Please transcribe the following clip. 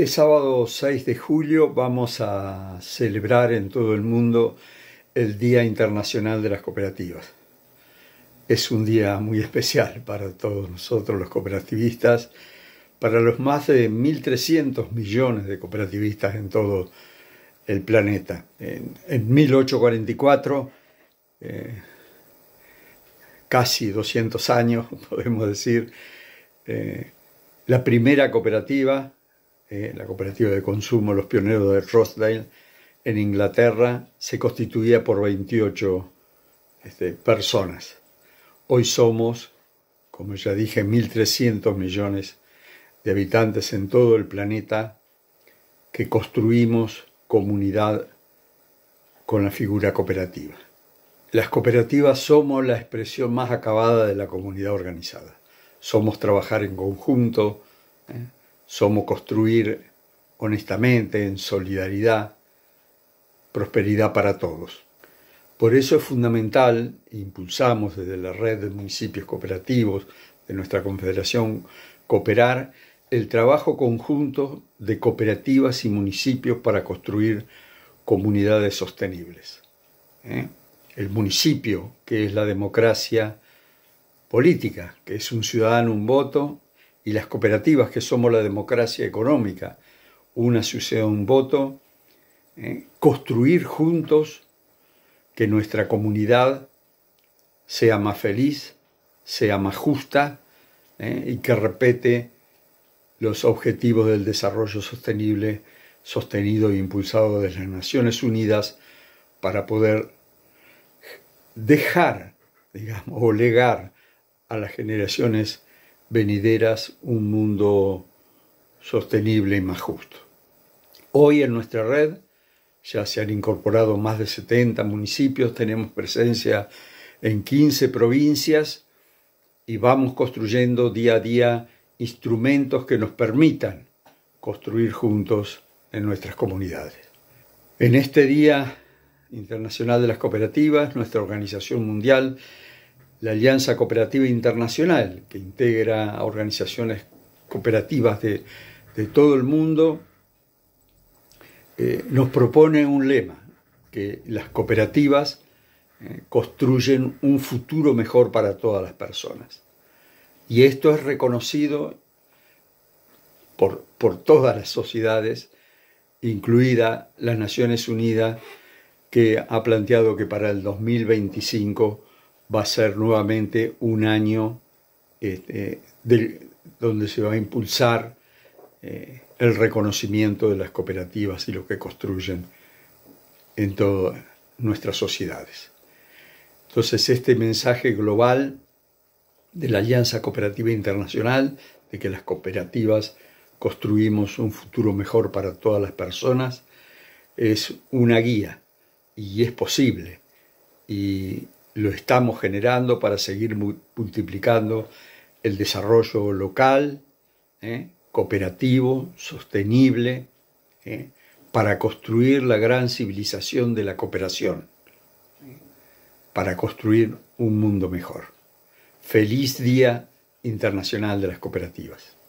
Este sábado 6 de julio vamos a celebrar en todo el mundo el Día Internacional de las Cooperativas. Es un día muy especial para todos nosotros los cooperativistas, para los más de 1.300 millones de cooperativistas en todo el planeta. En, 1844, eh, casi 200 años, podemos decir, eh, la primera cooperativa eh, la cooperativa de consumo Los Pioneros de Rothdale en Inglaterra se constituía por 28 este, personas. Hoy somos, como ya dije, 1.300 millones de habitantes en todo el planeta que construimos comunidad con la figura cooperativa. Las cooperativas somos la expresión más acabada de la comunidad organizada. Somos trabajar en conjunto, ¿eh? somos construir honestamente, en solidaridad, prosperidad para todos. Por eso es fundamental, impulsamos desde la red de municipios cooperativos de nuestra Confederación Cooperar, el trabajo conjunto de cooperativas y municipios para construir comunidades sostenibles. ¿eh? El municipio, que es la democracia política, que es un ciudadano, un voto y las cooperativas que somos la democracia económica, una sucesión un voto, ¿eh? construir juntos que nuestra comunidad sea más feliz, sea más justa ¿eh? y que repete los objetivos del desarrollo sostenible, sostenido e impulsado de las Naciones Unidas para poder dejar, digamos, o legar a las generaciones venideras un mundo sostenible y más justo. Hoy en nuestra red ya se han incorporado más de 70 municipios, tenemos presencia en 15 provincias y vamos construyendo día a día instrumentos que nos permitan construir juntos en nuestras comunidades. En este Día Internacional de las Cooperativas, nuestra organización mundial la Alianza Cooperativa Internacional, que integra organizaciones cooperativas de, todo el mundo, eh, nos propone un lema, que las cooperativas eh, construyen un futuro mejor para todas las personas. Y esto es reconocido por, por todas las sociedades, incluida las Naciones Unidas, que ha planteado que para el 2025 va a ser nuevamente un año este, donde se va a impulsar eh, el reconocimiento de las cooperativas y lo que construyen en todas nuestras sociedades. Entonces, este mensaje global de la Alianza Cooperativa Internacional, de que las cooperativas construimos un futuro mejor para todas las personas, es una guía y es posible. Y lo estamos generando para seguir multiplicando el desarrollo local, ¿eh? cooperativo, sostenible, ¿eh? para construir la gran civilización de la cooperación, ¿eh? para construir un mundo mejor. Feliz Día Internacional de las Cooperativas.